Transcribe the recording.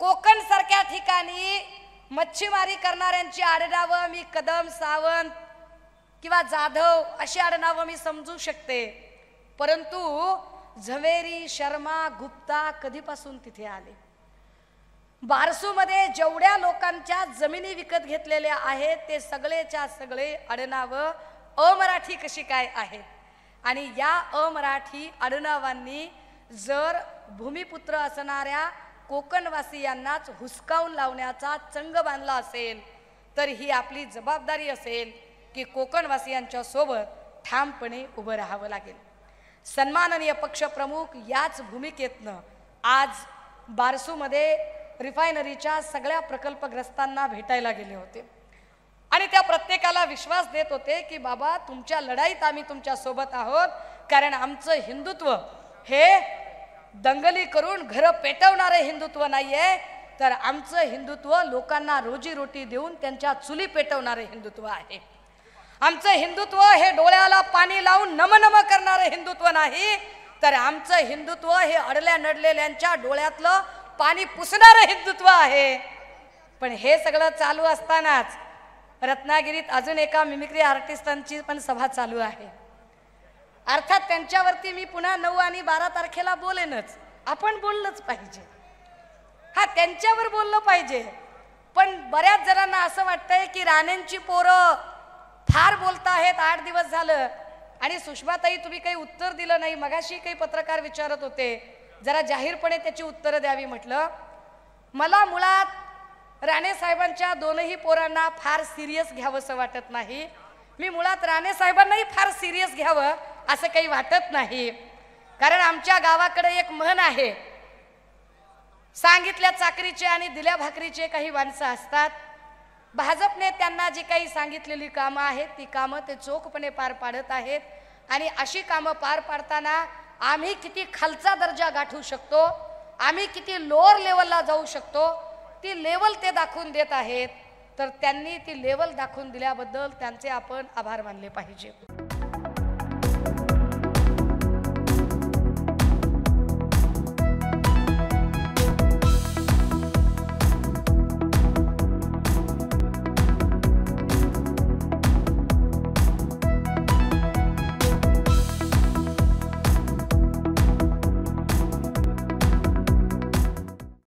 कोकण सारख्या ठिकाणी मच्छीमारी करणाऱ्यांची आडनावं मी कदम सावंत किंवा जाधव अशी आडनावं मी समजू शकते परंतु झवेरी शर्मा गुप्ता कधीपासून तिथे आले बारसूमध्ये जेवढ्या लोकांच्या जमिनी विकत घेतलेल्या आहेत ते सगळेच्या सगळे आडनावं अमराठी कशी काय आहेत आणि या अमराठी आडनावांनी जर भूमिपुत्र असणाऱ्या कोकणवासियांनाच हुसकावून लावण्याचा चंग बांधला असेल तर ही आपली जबाबदारी असेल की कोकणवासियांच्या सोबत ठामपणे उभं राहावं लागेल सन्माननीय पक्षप्रमुख याच भूमिकेतनं आज बारसूमध्ये रिफायनरीच्या सगळ्या प्रकल्पग्रस्तांना भेटायला गेले होते आणि त्या प्रत्येकाला विश्वास देत होते की बाबा तुमच्या लढाईत आम्ही तुमच्यासोबत आहोत कारण आमचं हिंदुत्व हे दंगली करून घरं पेटवणारे हिंदुत्व नाही आहे तर आमचं हिंदुत्व लोकांना रोजीरोटी देऊन त्यांच्या चुली पेटवणारं हिंदुत्व आहे आमचं हिंदुत्व हे डोळ्याला पाणी लावून नमनम करणारं हिंदुत्व नाही तर आमचं हिंदुत्व हे अडल्या नडलेल्यांच्या डोळ्यातलं पाणी पुसणारं हिंदुत्व आहे पण हे सगळं चालू असतानाच रत्नागिरीत अजून एका मिमिक्री आर्टिस्टांची पण सभा चालू आहे अर्थात त्यांच्यावरती मी पुन्हा नऊ आणि बारा तारखेला बोलेनच आपण बोललंच पाहिजे हा त्यांच्यावर बोललं पाहिजे पण बऱ्याच जणांना असं वाटतंय की राणेंची पोरं फार बोलता आहेत आठ दिवस झालं आणि सुषमाताई तुम्ही काही उत्तर दिलं नाही मगाशी काही पत्रकार विचारत होते जरा जाहीरपणे त्याची उत्तरं द्यावी म्हटलं मला मुळात राणे साहेबांच्या दोनही पोरांना फार सिरियस घ्यावंसं वाटत नाही मी मुळात राणे साहेबांनाही फार सिरियस घ्यावं असं काही वाटत नाही कारण आमच्या गावाकडे एक म्हण आहे सांगितल्या चाकरीचे आणि दिल्या भाकरीचे काही माणसं असतात भाजपने त्यांना जी काही सांगितलेली कामं आहेत ती कामं ते चोखपणे पार पाडत आहेत आणि अशी कामं पार पाडताना आम्ही किती खालचा दर्जा गाठू शकतो आम्ही किती लोअर लेवलला जाऊ शकतो ती लेवल ते दाखवून देत आहेत तर त्यांनी ती लेवल दाखवून दिल्याबद्दल त्यांचे आपण आभार मानले पाहिजे